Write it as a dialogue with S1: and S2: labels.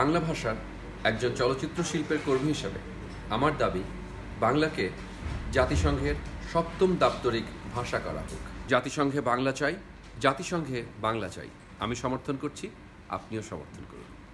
S1: বাংলা ভাষার একজন চলচ্চিত্র শিল্পের কর্মী হিসাবে আমার দাবি বাংলাকে জাতিসংঘের সপ্তম দাপ্তরিক ভাষা করা হোক জাতিসংঘে বাংলা চাই জাতিসংঘে বাংলা চাই আমি সমর্থন করছি আপনিও সমর্থন করুন